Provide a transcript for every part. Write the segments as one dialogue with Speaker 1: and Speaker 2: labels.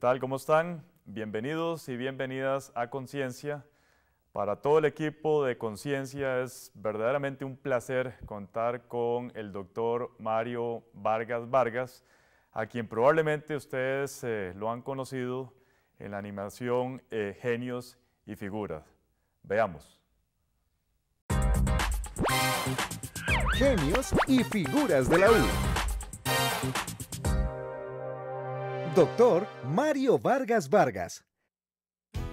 Speaker 1: tal? ¿Cómo están? Bienvenidos y bienvenidas a Conciencia. Para todo el equipo de Conciencia es verdaderamente un placer contar con el doctor Mario Vargas Vargas, a quien probablemente ustedes eh, lo han conocido en la animación eh, Genios y Figuras. Veamos.
Speaker 2: Genios y Figuras de la U. Doctor Mario Vargas Vargas.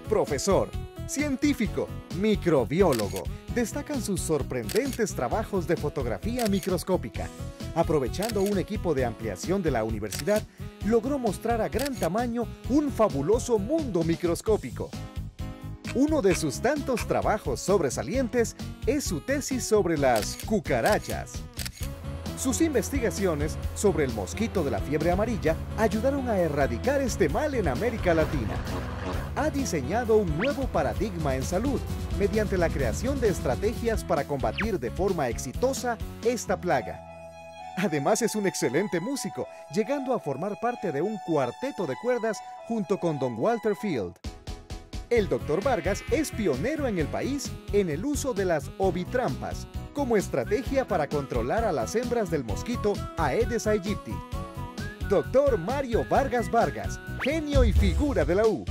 Speaker 2: Profesor, científico, microbiólogo. Destacan sus sorprendentes trabajos de fotografía microscópica. Aprovechando un equipo de ampliación de la universidad, logró mostrar a gran tamaño un fabuloso mundo microscópico. Uno de sus tantos trabajos sobresalientes es su tesis sobre las cucarachas. Sus investigaciones sobre el mosquito de la fiebre amarilla ayudaron a erradicar este mal en América Latina. Ha diseñado un nuevo paradigma en salud mediante la creación de estrategias para combatir de forma exitosa esta plaga. Además es un excelente músico, llegando a formar parte de un cuarteto de cuerdas junto con Don Walter Field. El Dr. Vargas es pionero en el país en el uso de las ovitrampas, como estrategia para controlar a las hembras del mosquito Aedes aegypti. Doctor Mario Vargas Vargas, genio y figura de la U.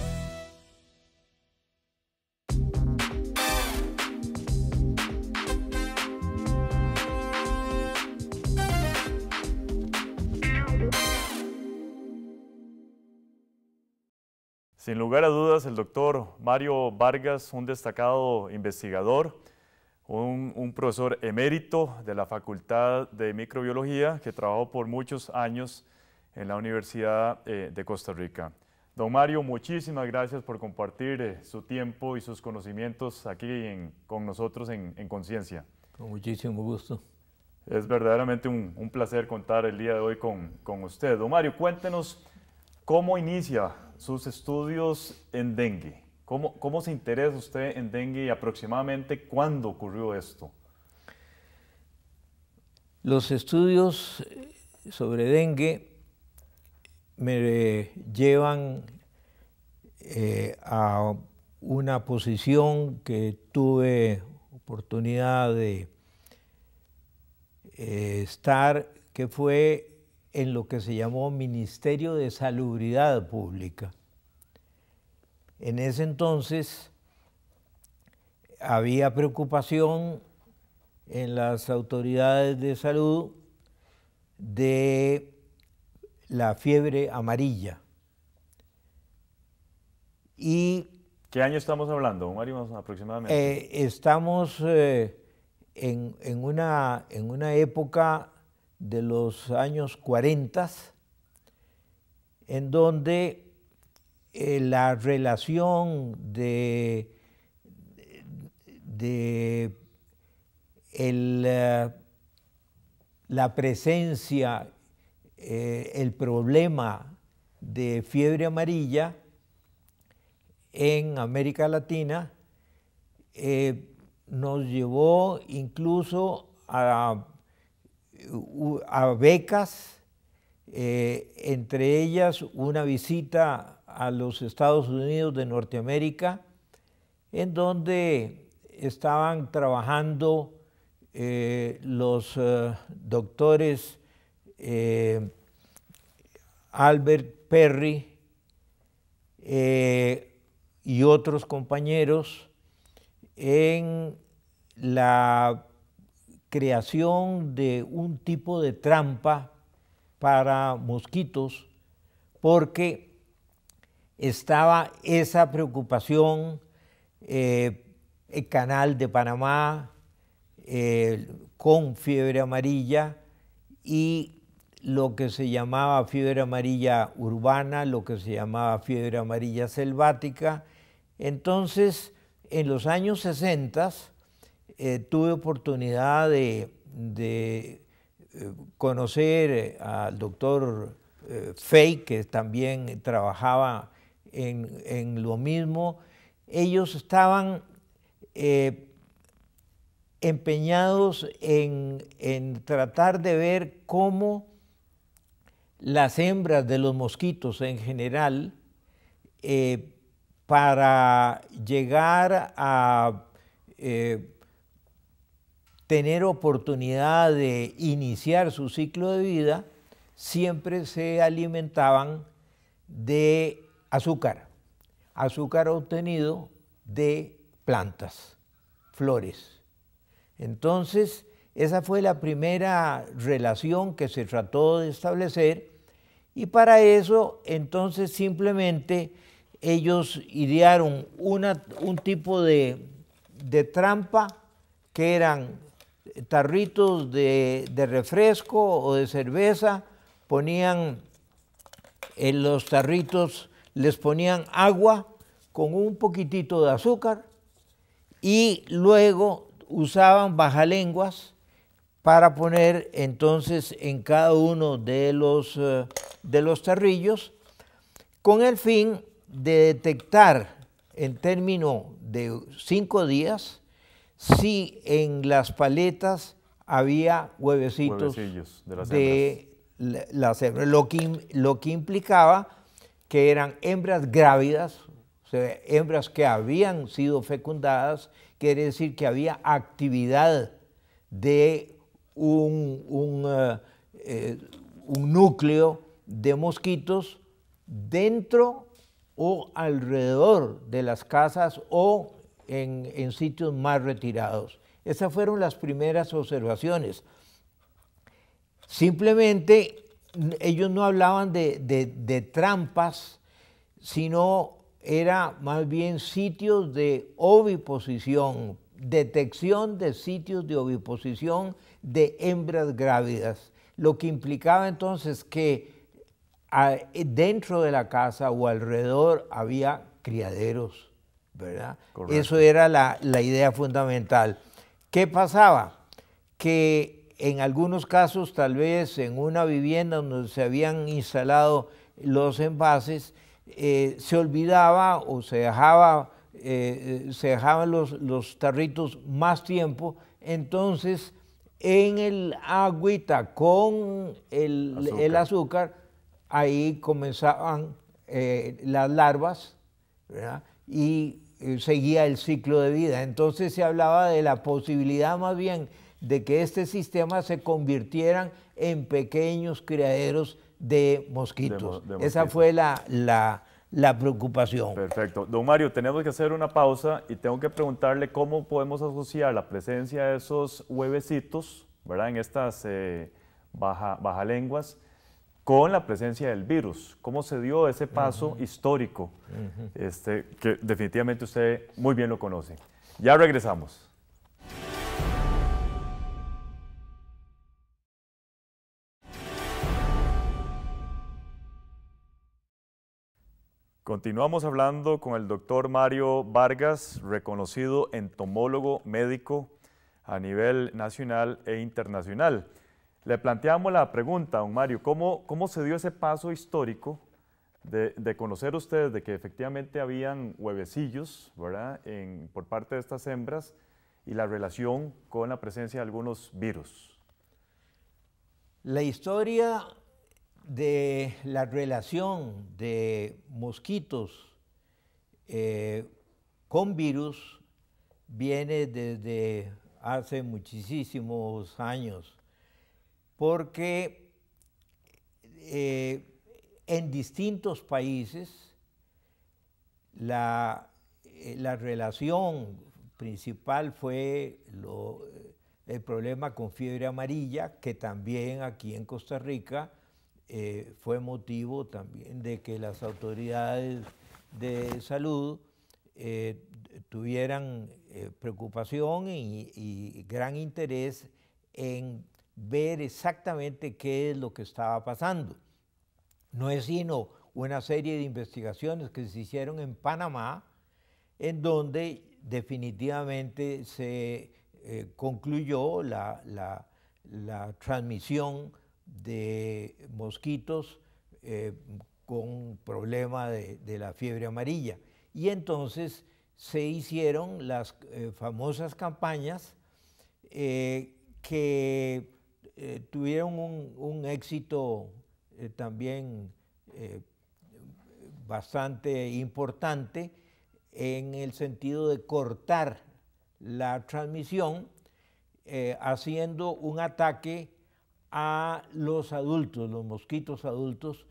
Speaker 1: Sin lugar a dudas, el doctor Mario Vargas, un destacado investigador, un, profesor emérito de la Facultad de Microbiología que trabajó por muchos años en la Universidad eh, de Costa Rica. Don Mario, muchísimas gracias por compartir eh, su tiempo y sus conocimientos aquí con nosotros en, Conciencia.
Speaker 3: Con muchísimo gusto.
Speaker 1: Es verdaderamente un, placer contar el día de hoy con, con usted. Don Mario, cuéntenos cómo inicia sus estudios en dengue. ¿Cómo, se interesa usted en dengue y aproximadamente cuándo ocurrió esto?
Speaker 3: Los estudios eh, sobre dengue me eh, llevan eh, a una posición que tuve oportunidad de estar, que fue en lo que se llamó Ministerio de Salubridad Pública. En ese entonces había preocupación en las autoridades de salud de la fiebre amarilla. Y
Speaker 1: ¿Qué año estamos hablando, Mario, aproximadamente?
Speaker 3: Eh, estamos eh, en, una, en una época de los años 40, en donde eh, la relación de, eh, la presencia, eh, el problema de fiebre amarilla en América Latina nos llevó incluso a, a becas, entre ellas una visita a los Estados Unidos de Norteamérica, en donde estaban trabajando eh, los eh, doctores eh, Albert Perry y otros compañeros en la creación de un tipo de trampa para mosquitos, porque estaba esa preocupación, eh, el canal de Panamá eh, con fiebre amarilla y lo que se llamaba fiebre amarilla urbana, lo que se llamaba fiebre amarilla selvática. Entonces, en los años 60 eh, tuve oportunidad de, de conocer al doctor Fey, que también trabajaba en, lo mismo. Ellos estaban eh, empeñados en, tratar de ver cómo las hembras de los mosquitos en general eh, para llegar a eh, tener oportunidad de iniciar su ciclo de vida, siempre se alimentaban de azúcar, azúcar obtenido de plantas, flores. Entonces, esa fue la primera relación que se trató de establecer y para eso entonces simplemente ellos idearon una, un tipo de, trampa que eran tarritos de, de refresco o de cerveza, ponían en eh, los tarritos les ponían agua con un poquitito de azúcar y luego usaban bajalenguas para poner entonces en cada uno de los, eh, de los con el fin de detectar en término de cinco días si en las paletas había huevecitos de las, de lo que implicaba que eran hembras grávidas, hembras que habían sido fecundadas, quiere decir que había actividad de un, eh, eh, núcleo de mosquitos dentro o alrededor de las casas o en, sitios más retirados. Esas fueron las primeras observaciones. Simplemente ellos no hablaban de, trampas, sino era más bien sitios de oviposición, detección de sitios de oviposición de hembras grávidas, lo que implicaba entonces que dentro de la casa o alrededor había criaderos, ¿verdad? Eso era la, la idea fundamental. ¿Qué pasaba? Que en algunos casos tal vez en una vivienda donde se habían instalado los envases, eh, se olvidaba o se dejaba, eh, eh, se dejaban los, los, tarritos más tiempo, entonces en el agüita con el azúcar, ahí comenzaban las larvas y seguía el ciclo de vida. Entonces se hablaba de la posibilidad más bien de que este sistema se convirtieran en pequeños criaderos de mosquitos. Esa fue la, preocupación.
Speaker 1: Perfecto. Don Mario, tenemos que hacer una pausa y tengo que preguntarle cómo podemos asociar la presencia de esos huevecitos, ¿verdad? En estas eh, baja, bajalenguas con la presencia del virus. ¿Cómo se dio ese paso histórico? este, que definitivamente usted muy bien lo conoce. Ya regresamos. Continuamos hablando con el doctor Mario Vargas, reconocido entomólogo médico a nivel nacional e internacional. Le planteamos la pregunta, don Mario, ¿cómo, cómo se dio ese paso histórico de, conocer ustedes de que efectivamente habían huevecillos ¿verdad? por parte de estas hembras y la relación con la presencia de algunos
Speaker 3: virus? La historia de la relación de mosquitos eh, con virus viene desde hace muchísimos años, porque eh, en distintos países la, eh, relación principal fue el problema con fiebre amarilla, que también aquí en Costa Rica eh, fue motivo también de que las autoridades de salud eh, tuvieran eh, preocupación y, gran interés en ver exactamente qué es lo que estaba pasando. No es sino una serie de investigaciones que se hicieron en Panamá, en donde definitivamente se concluyó la transmisión de mosquitos eh, con problema de, la fiebre amarilla. Y entonces se hicieron las eh, famosas campañas eh, que tuvieron un éxito también bastante importante en el sentido de cortar la transmisión haciendo un ataque a los adultos, los mosquitos adultos,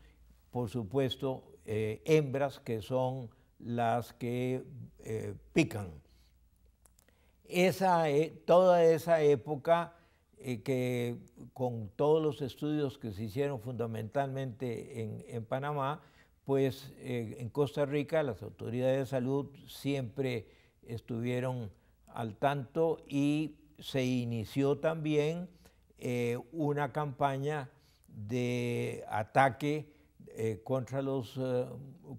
Speaker 3: por supuesto, eh, hembras que son las que eh, pican. Esa, eh, toda esa época que con todos los estudios que se hicieron fundamentalmente en, en Panamá, pues en Costa Rica las autoridades de salud siempre estuvieron al tanto y se inició también eh, una campaña de ataque eh, contra, los, eh,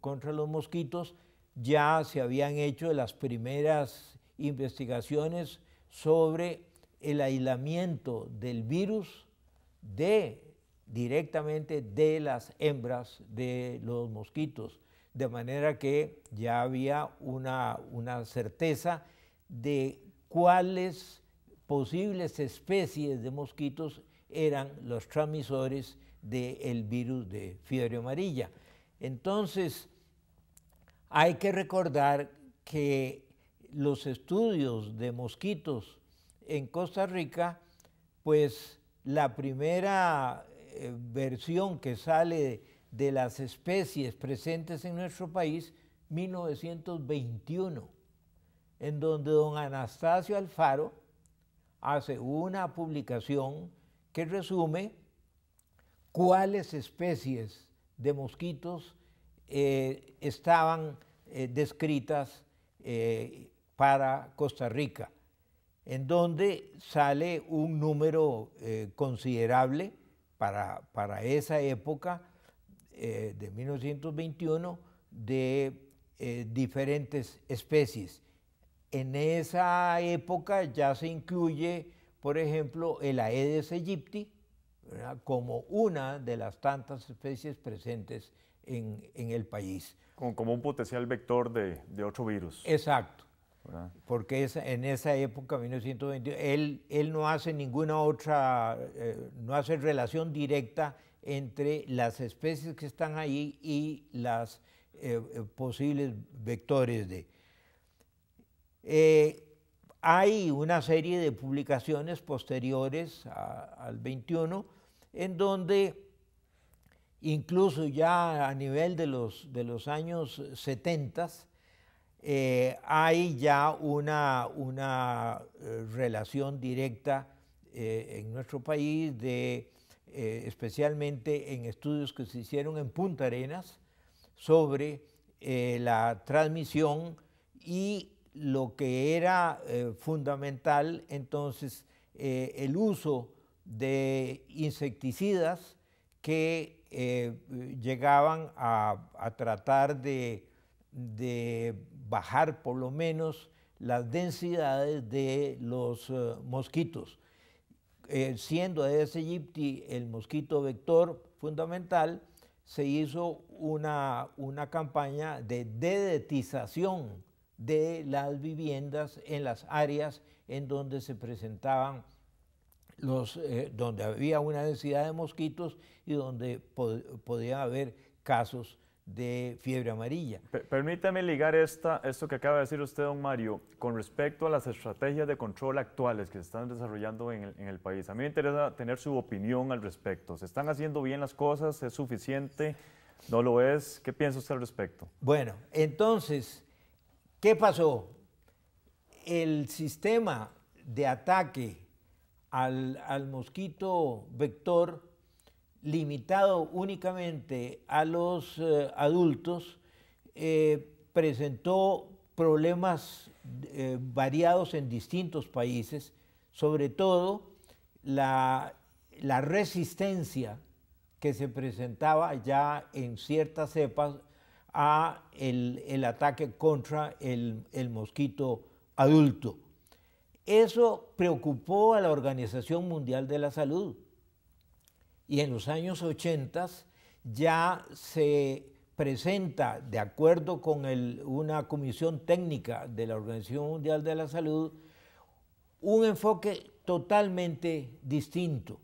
Speaker 3: contra los mosquitos. Ya se habían hecho las primeras investigaciones sobre el aislamiento del virus de directamente de las hembras de los mosquitos, de manera que ya había una, una certeza de cuáles posibles especies de mosquitos eran los transmisores del virus de fiebre amarilla. Entonces, hay que recordar que los estudios de mosquitos en Costa Rica, pues la primera eh, versión que sale de las especies presentes en nuestro país, 1921, en donde don Anastasio Alfaro, hace una publicación que resume cuáles especies de mosquitos eh, estaban eh, descritas eh, para Costa Rica, en donde sale un número considerable para, para, esa época de 1921 de diferentes especies en esa época ya se incluye, por ejemplo, el Aedes aegypti como una de las tantas especies presentes en, el país.
Speaker 1: Como, un potencial vector de, otro virus. Exacto.
Speaker 3: Porque en esa época, 1921, él, no hace ninguna otra, eh, no hace relación directa entre las especies que están ahí y las eh, eh, posibles vectores de, eh, hay una serie de publicaciones posteriores al 21 en donde incluso ya a nivel de los, de los años 70 eh, hay ya una, una eh, relación directa en nuestro país de especialmente en estudios que se hicieron en Punta Arenas sobre la transmisión y lo que era eh, fundamental entonces eh, el uso de insecticidas que eh, llegaban a, tratar de, bajar por lo menos las densidades de los mosquitos, siendo ese aegypti el mosquito vector fundamental, se hizo una, una campaña de dedetización de las viviendas en las áreas en donde se presentaban los, eh, donde había una densidad de mosquitos y donde podía haber casos de fiebre amarilla. Permítame ligar esta, esto que acaba de decir usted,
Speaker 1: don Mario, con respecto a las estrategias de control actuales que se están desarrollando en el, en el, país. A mí me interesa tener su opinión al respecto. ¿Se están haciendo bien las cosas? ¿Es suficiente? ¿No lo es? ¿Qué piensa usted al respecto?
Speaker 3: Bueno, entonces, ¿Qué pasó? El sistema de ataque al, mosquito vector limitado únicamente a los eh, adultos eh, presentó problemas eh, variados en distintos países, sobre todo la, la, resistencia que se presentaba ya en ciertas cepas a el, ataque contra el, mosquito adulto. Eso preocupó a la Organización Mundial de la Salud y en los años 80 ya se presenta, de acuerdo con una comisión técnica de la Organización Mundial de la Salud, un enfoque totalmente distinto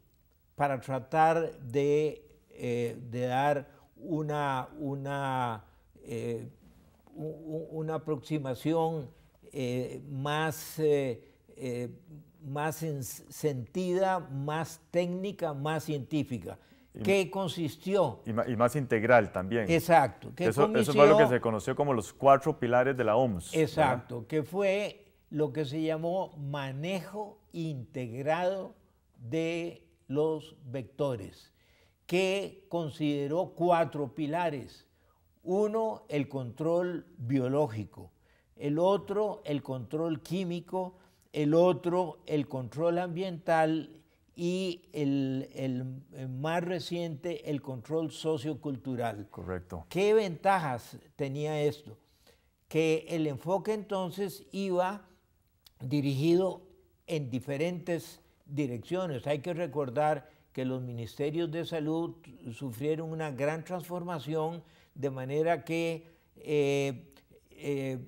Speaker 3: para tratar de, eh, de dar una, una eh, una aproximación eh, más, eh, más sentida, más técnica, más científica. que consistió?
Speaker 1: Y, más integral también. Exacto. eso, fue lo que se conoció como los cuatro pilares de la OMS. Exacto,
Speaker 3: que fue lo que se llamó manejo integrado de los vectores, que consideró cuatro pilares uno, el control biológico, el otro, el control químico, el otro, el control ambiental y el, más reciente, el control sociocultural. Correcto. ¿Qué ventajas tenía esto? Que el enfoque entonces iba dirigido en diferentes direcciones. Hay que recordar que los ministerios de salud sufrieron una gran transformación de manera que eh, eh,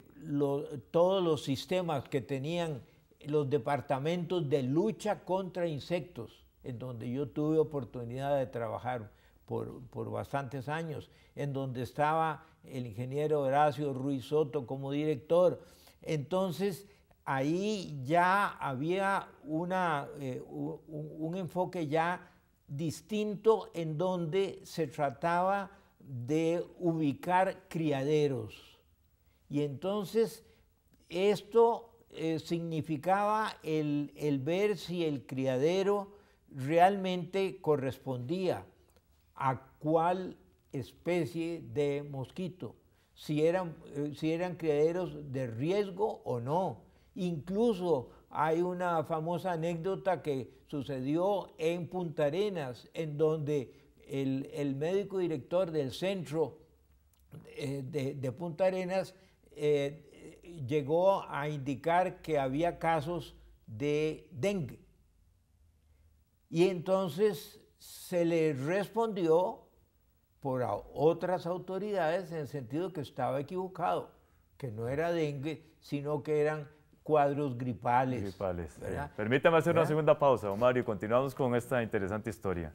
Speaker 3: todos los sistemas que tenían los departamentos de lucha contra insectos, en donde yo tuve oportunidad de trabajar por, bastantes años, en donde estaba el ingeniero Horacio Ruiz Soto como director. Entonces, ahí ya había una, eh, un, un enfoque ya distinto en donde se trataba de ubicar criaderos. Y entonces esto eh, significaba el, ver si el criadero realmente correspondía a cuál especie de mosquito, si eran, eh, si eran criaderos de riesgo o no. Incluso hay una famosa anécdota que sucedió en Punta Arenas, en donde el, médico director del centro eh, de, Punta Arenas eh, llegó a indicar que había casos de dengue. Y entonces se le respondió por otras autoridades en el sentido que estaba equivocado, que no era dengue, sino que eran cuadros gripales.
Speaker 1: Eh. Permítame hacer una segunda pausa, Mario, y continuamos con esta interesante historia.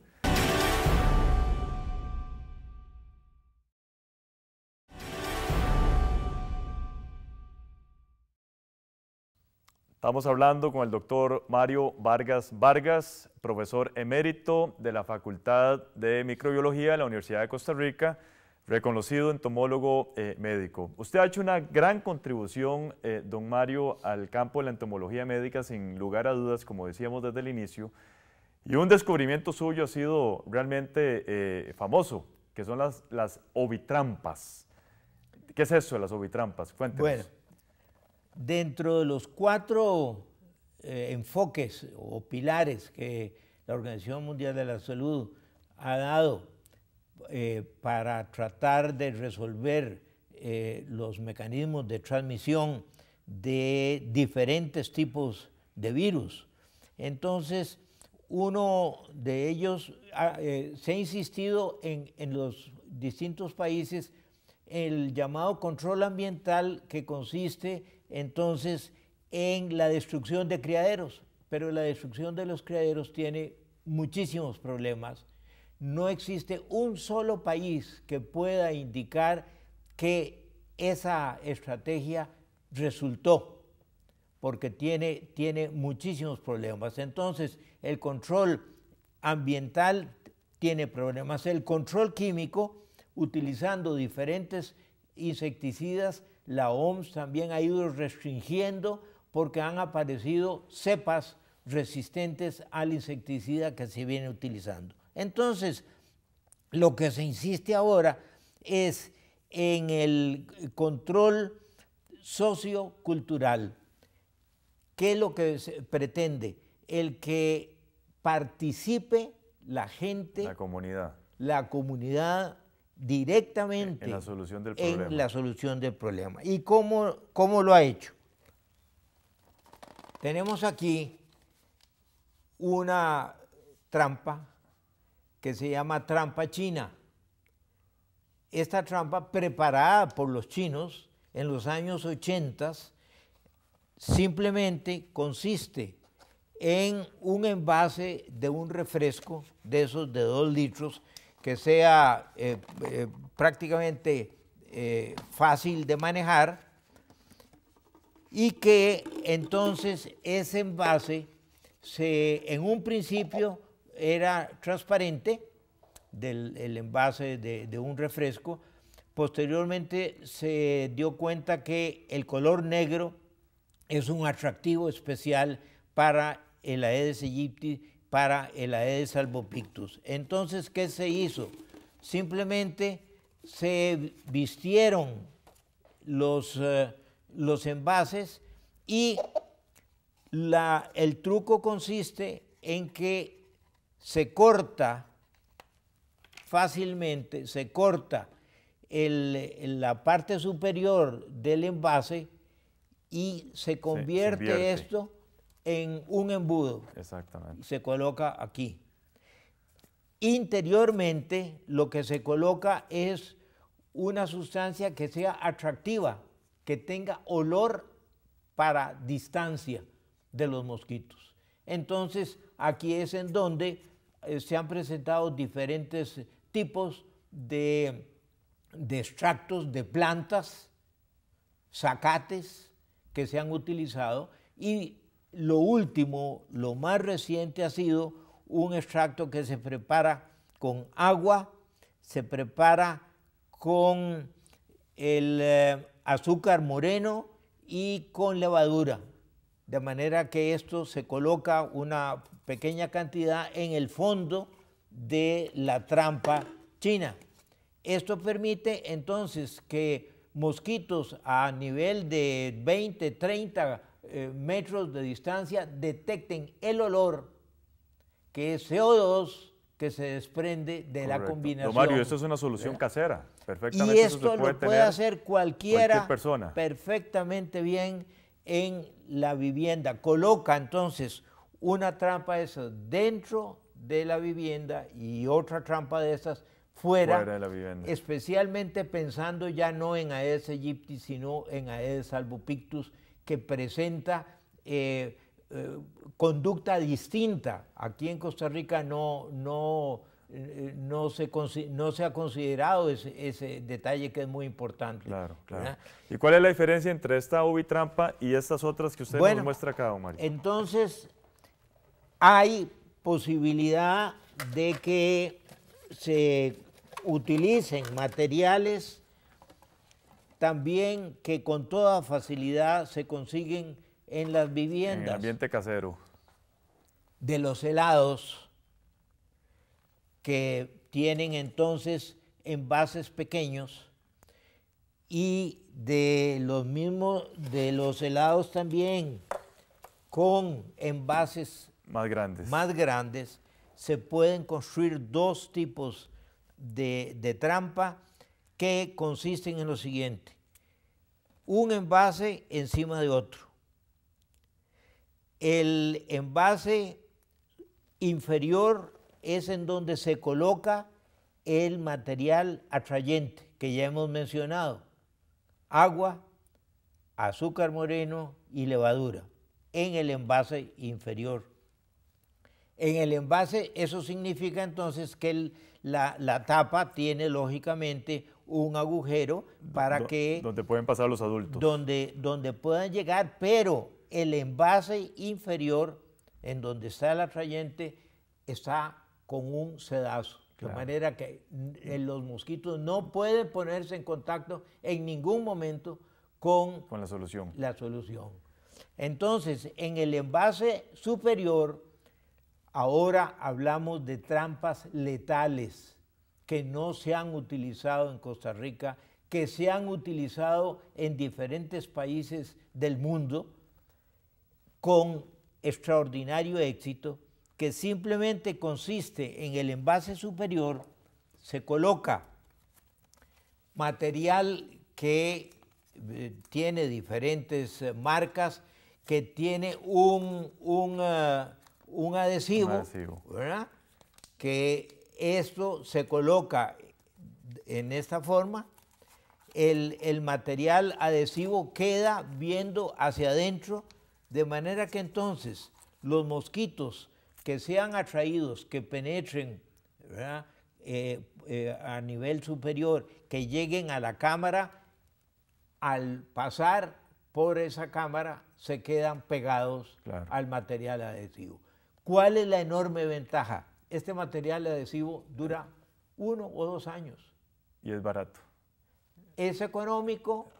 Speaker 1: Estamos hablando con el doctor Mario Vargas Vargas, profesor emérito de la Facultad de Microbiología de la Universidad de Costa Rica, reconocido entomólogo eh, médico. Usted ha hecho una gran contribución, eh, don Mario, al campo de la entomología médica, sin lugar a dudas, como decíamos desde el inicio, y un descubrimiento suyo ha sido realmente eh, famoso, que son las, las
Speaker 3: ovitrampas. ¿Qué es eso de las ovitrampas? Cuéntenos. Bueno. Dentro de los cuatro eh, enfoques o pilares que la Organización Mundial de la Salud ha dado eh, para tratar de resolver eh, los mecanismos de transmisión de diferentes tipos de virus. Entonces, uno de ellos se ha insistido en, en, los distintos países el llamado control ambiental que consiste entonces en la destrucción de criaderos, pero la destrucción de los criaderos tiene muchísimos problemas. No existe un solo país que pueda indicar que esa estrategia resultó, porque tiene, muchísimos problemas. Entonces, el control ambiental tiene problemas, el control químico, utilizando diferentes insecticidas, la OMS también ha ido restringiendo porque han aparecido cepas resistentes al insecticida que se viene utilizando. Entonces, lo que se insiste ahora es en el control sociocultural. ¿Qué es lo que pretende? El que participe la gente, la comunidad, la comunidad directamente en la solución del problema. ¿Y cómo, cómo lo ha hecho? Tenemos aquí una trampa que se llama trampa china. Esta trampa preparada por los chinos en los años 80 simplemente consiste en un envase de un refresco de esos de dos litros que sea eh, eh, prácticamente eh, fácil de manejar y que entonces ese envase se, en un principio era transparente del el envase de, un refresco, posteriormente se dio cuenta que el color negro es un atractivo especial para el Aedes aegypti para el Aedes albopictus. Entonces, ¿qué se hizo? Simplemente se vistieron los, eh, los envases y la, el truco consiste en que se corta fácilmente, se corta el, la parte superior del envase y se convierte. esto en un embudo. Exactamente. Se coloca aquí. Interiormente lo que se coloca es una sustancia que sea atractiva, que tenga olor para distancia de los mosquitos. Entonces, aquí es en donde eh, se han presentado diferentes tipos de, de extractos de plantas, zacates que se han utilizado y lo último, lo más reciente ha sido un extracto que se prepara con agua, se prepara con el eh, azúcar moreno y con levadura. De manera que esto se coloca una pequeña cantidad en el fondo de la trampa china. Esto permite entonces que mosquitos a nivel de 20, 30 eh, metros de distancia detecten el olor que es CO2 que se desprende de la combinación. Mario, esto es una solución casera,
Speaker 1: perfectamente. Y esto puede lo puede hacer cualquiera, persona.
Speaker 3: perfectamente bien en la vivienda. Coloca entonces una trampa de esas dentro de la vivienda y otra trampa de esas fuera, de la vivienda. especialmente pensando ya no en Aedes aegypti, sino en Aedes albopictus, que presenta eh, eh, conducta distinta. Aquí en Costa Rica no, no, eh, no, se, no se ha considerado ese, detalle que es muy importante.
Speaker 1: Claro, ¿Y cuál es la diferencia entre esta UBI y
Speaker 3: estas otras que usted nos muestra acá, Omar? Entonces, hay posibilidad de que se utilicen materiales también que con toda facilidad se consiguen en las viviendas. En el
Speaker 1: ambiente casero.
Speaker 3: De los helados que tienen entonces envases pequeños y de los mismos, de los helados también con envases más grandes. Más grandes se pueden construir dos tipos de, de trampa que consisten en lo siguiente. Un envase encima de otro. El envase inferior es en donde se coloca el material atrayente que ya hemos mencionado. Agua, azúcar moreno y levadura en el envase inferior. En el envase eso significa entonces que la, la tapa tiene lógicamente un agujero para que...
Speaker 1: Donde pueden pasar los adultos.
Speaker 3: Donde, donde puedan llegar, pero el envase inferior, en donde está la trayente está con un sedazo. De manera que los mosquitos no pueden ponerse en contacto en ningún momento con, la solución. La solución. Entonces, en el envase superior, ahora hablamos de trampas letales que no se han utilizado en Costa Rica, que se han utilizado en diferentes países del mundo con extraordinario éxito, que simplemente consiste en el envase superior, se coloca material que eh, tiene diferentes eh, marcas, que tiene un, eh, un, adhesivo, un adhesivo. ¿verdad? que esto se coloca en esta forma, el, material adhesivo queda viendo hacia adentro, de manera que entonces los mosquitos que sean atraídos, que penetren eh, eh, a nivel superior, que lleguen a la cámara, al pasar por esa cámara se quedan pegados al material adhesivo. ¿Cuál es la enorme ventaja? este material adhesivo dura uno o dos años. Y es barato. Es económico,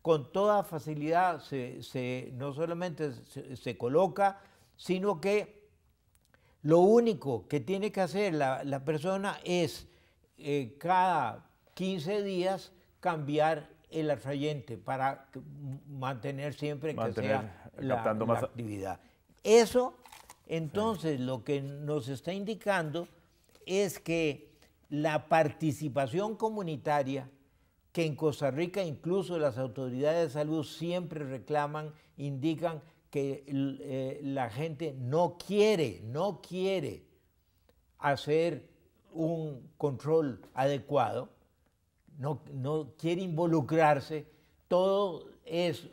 Speaker 3: con toda facilidad se, se no solamente se, coloca, sino que lo único que tiene que hacer la, persona es eh, cada 15 días cambiar el atrayente para mantener siempre que sea la, la actividad. Eso entonces, lo que nos está indicando es que la participación comunitaria, que en Costa Rica incluso las autoridades de salud siempre reclaman, indican que eh, la gente no quiere, no quiere hacer un control adecuado, no, no quiere involucrarse, todo es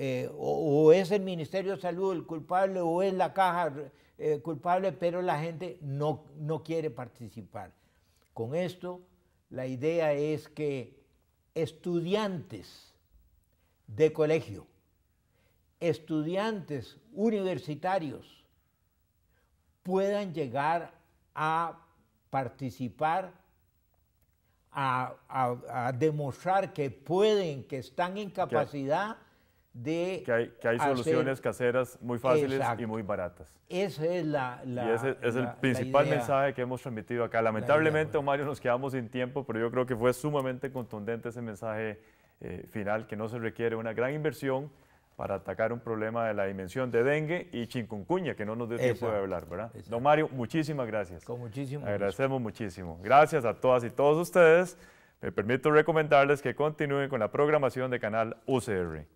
Speaker 3: eh, o, es el Ministerio de Salud el culpable o es la caja eh, culpable, pero la gente no, no quiere participar. Con esto, la idea es que estudiantes de colegio, estudiantes universitarios puedan llegar a participar, a, demostrar que pueden, que están en capacidad de... Que hay, que hay soluciones caseras
Speaker 1: muy fáciles y muy baratas.
Speaker 3: es la... y ese es el principal mensaje
Speaker 1: que hemos transmitido acá. Lamentablemente, Mario, nos quedamos sin tiempo, pero yo creo que fue sumamente contundente ese mensaje eh, final, que no se requiere una gran inversión para atacar un problema de la dimensión de dengue y chincuncuña, que no nos dio tiempo de hablar, ¿verdad? Don Mario, muchísimas gracias. Con muchísimo Agradecemos muchísimo. Gracias a todas y todos ustedes. Me permito recomendarles que continúen con la programación de Canal UCR.